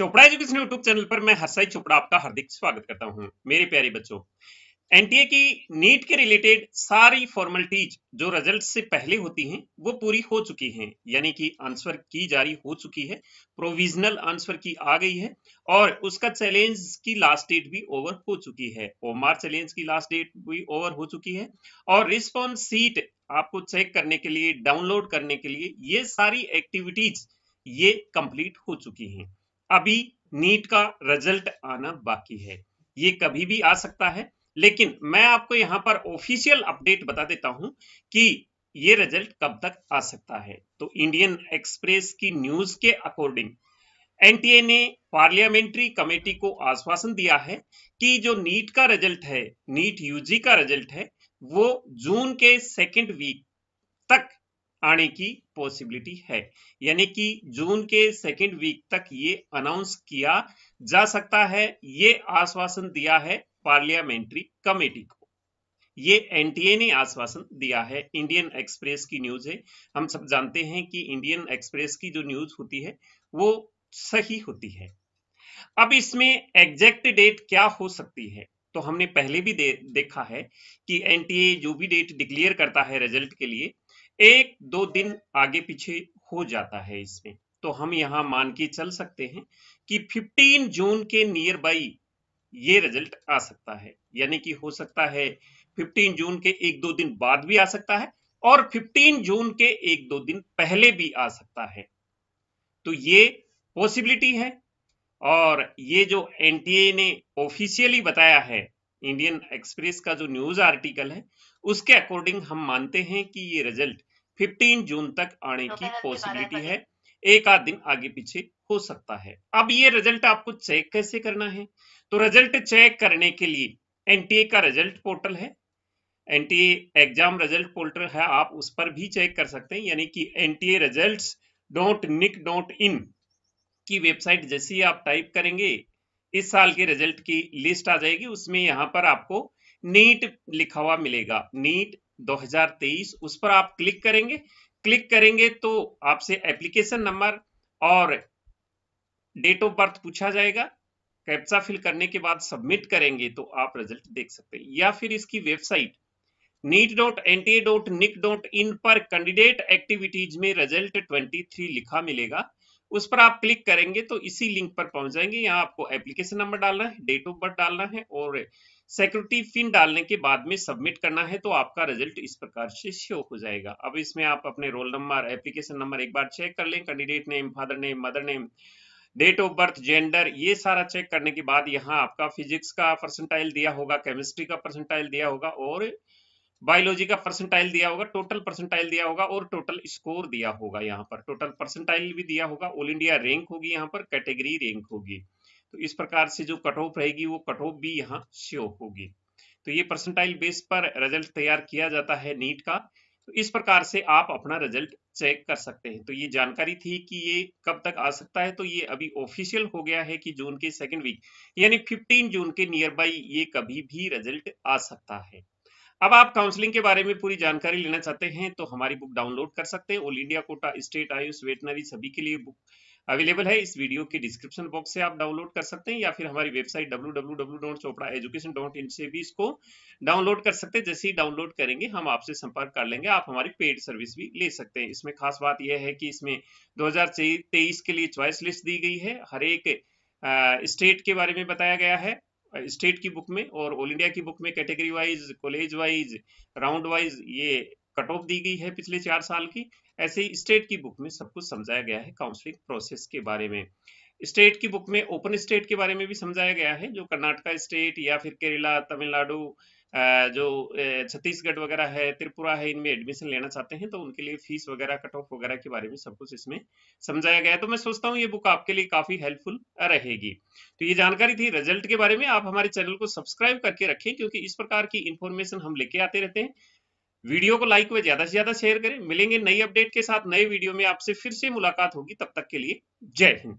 Chopra education YouTube channel पर मैं हर्षाई चोपड़ा आपका हार्दिक स्वागत करता हूं मेरे प्यारे बच्चों एनटीए की नीट के रिलेटेड सारी फॉर्मेलिटीज जो रिजल्ट से पहले होती हैं वो पूरी हो चुकी हैं यानी कि आंसर की जारी हो चुकी है प्रोविजनल आंसर की आ गई है और उसका चैलेंज की लास्ट डेट भी ओवर हो चुकी है ओमार चैलेंज की लास्ट डेट भी ओवर हो चुकी है और रिस्पॉन्स सीट आपको चेक करने के लिए डाउनलोड करने के लिए ये सारी एक्टिविटीज ये कंप्लीट हो चुकी हैं अभी नीट का रिजल्ट आना बाकी है ये कभी भी आ सकता है लेकिन मैं आपको यहां पर ऑफिशियल अपडेट बता देता हूं कि ये रिजल्ट कब तक आ सकता है तो इंडियन एक्सप्रेस की न्यूज के अकॉर्डिंग एनटीए ने पार्लियामेंट्री कमेटी को आश्वासन दिया है कि जो नीट का रिजल्ट है नीट यूजी का रिजल्ट है वो जून के सेकेंड वीक तक आने की पॉसिबिलिटी है यानी कि जून के सेकेंड वीक तक ये अनाउंस किया जा सकता है ये आश्वासन दिया है पार्लियामेंट्री कमेटी को ये एनटीए ने आश्वासन दिया है इंडियन एक्सप्रेस की न्यूज है हम सब जानते हैं कि इंडियन एक्सप्रेस की जो न्यूज होती है वो सही होती है अब इसमें एग्जैक्ट डेट क्या हो सकती है तो हमने पहले भी दे, देखा है कि एनटीए जो भी डेट डिक्लेयर करता है रिजल्ट के लिए एक दो दिन आगे पीछे हो जाता है इसमें तो हम यहां मान के चल सकते हैं कि 15 जून के नियर बाई ये रिजल्ट आ सकता है यानी कि हो सकता है 15 जून के एक दो दिन बाद भी आ सकता है और 15 जून के एक दो दिन पहले भी आ सकता है तो ये पॉसिबिलिटी है और ये जो एनटीए ने ऑफिशियली बताया है इंडियन एक्सप्रेस का जो न्यूज आर्टिकल है उसके अकॉर्डिंग हम मानते हैं कि ये रिजल्ट 15 जून तक आने तो की पॉसिबिलिटी तो है एक आध दिन आगे पीछे हो सकता है अब ये रिजल्ट आपको चेक कैसे करना है तो रिजल्ट चेक करने के लिए एनटीए का रिजल्ट पोर्टल है एनटीए एग्जाम रिजल्ट पोर्टल है आप उस पर भी चेक कर सकते हैं यानी कि NTA result dot nic dot in की वेबसाइट जैसे ही आप टाइप करेंगे इस साल के रिजल्ट की लिस्ट आ जाएगी उसमें यहां पर आपको नीट लिखा हुआ मिलेगा नीट 2023 उस पर आप क्लिक करेंगे क्लिक करेंगे तो आपसे एप्लीकेशन नंबर और डेट ऑफ बर्थ पूछा जाएगा कैप्सा फिल करने के बाद सबमिट करेंगे तो आप रिजल्ट देख सकते हैं या फिर इसकी website NEET dot N T dot nic dot in पर कैंडिडेट एक्टिविटीज में रिजल्ट 23 लिखा मिलेगा उस पर आप क्लिक करेंगे तो इसी लिंक पर पहुंच जाएंगे यहाँ आपको एप्लीकेशन नंबर डालना है डेट ऑफ बर्थ डालना है और सिक्योरिटी फिन डालने के बाद में सबमिट करना है तो आपका रिजल्ट इस प्रकार से शो हो जाएगा अब इसमें आप अपने रोल नंबर एप्लीकेशन नंबर एक बार चेक कर लें candidate name father name mother name date of birth gender ये सारा चेक करने के बाद यहाँ आपका फिजिक्स का परसेंटाइल दिया होगा केमिस्ट्री का परसेंटाइल दिया होगा और बायोलॉजी का परसेंटाइल दिया होगा टोटल परसेंटाइल दिया होगा और टोटल स्कोर दिया होगा यहाँ पर टोटल परसेंटाइल भी दिया होगा ऑल इंडिया रैंक होगी यहाँ पर कैटेगरी रैंक होगी तो इस प्रकार से जो कट ऑफ रहेगी वो कट ऑफ भी यहाँ शो होगी तो ये परसेंटाइल बेस पर रिजल्ट तैयार किया जाता है नीट का तो इस प्रकार से आप अपना रिजल्ट चेक कर सकते हैं तो ये जानकारी थी कि ये कब तक आ सकता है तो ये अभी ऑफिशियल हो गया है कि जून के सेकेंड वीक यानी 15 जून के नियर बाई ये कभी भी रिजल्ट आ सकता है अब आप काउंसलिंग के बारे में पूरी जानकारी लेना चाहते हैं तो हमारी बुक डाउनलोड कर सकते हैं all India quota state Ayush veterinary सभी के लिए बुक अवेलेबल है इस वीडियो के डिस्क्रिप्शन बॉक्स से आप डाउनलोड कर सकते हैं या फिर हमारी वेबसाइट डब्ल्यू से भी इसको डाउनलोड कर सकते हैं जैसे ही डाउनलोड करेंगे हम आपसे संपर्क कर लेंगे आप हमारी पेड सर्विस भी ले सकते हैं इसमें खास बात यह है कि इसमें दो के लिए च्वाइस लिस्ट दी गई है हर एक स्टेट के बारे में बताया गया है स्टेट की बुक में और ऑल इंडिया की बुक में category wise college wise round wise ये कट ऑफ दी गई है पिछले चार साल की ऐसे ही स्टेट की बुक में सब कुछ समझाया गया है काउंसलिंग प्रोसेस के बारे में स्टेट की बुक में ओपन स्टेट के बारे में भी समझाया गया है जो कर्नाटका स्टेट या फिर केरला तमिलनाडु जो छत्तीसगढ़ वगैरह है त्रिपुरा है इनमें एडमिशन लेना चाहते हैं तो उनके लिए फीस वगैरह कट ऑफ वगैरह के बारे में सब कुछ इसमें समझाया गया है तो मैं सोचता हूँ ये बुक आपके लिए काफी हेल्पफुल रहेगी तो ये जानकारी थी रिजल्ट के बारे में आप हमारे चैनल को सब्सक्राइब करके रखें क्योंकि इस प्रकार की इन्फॉर्मेशन हम लेके आते रहते हैं वीडियो को लाइक व ज्यादा से ज्यादा शेयर करें मिलेंगे नई अपडेट के साथ नए वीडियो में आपसे फिर से मुलाकात होगी तब तक के लिए जय हिंद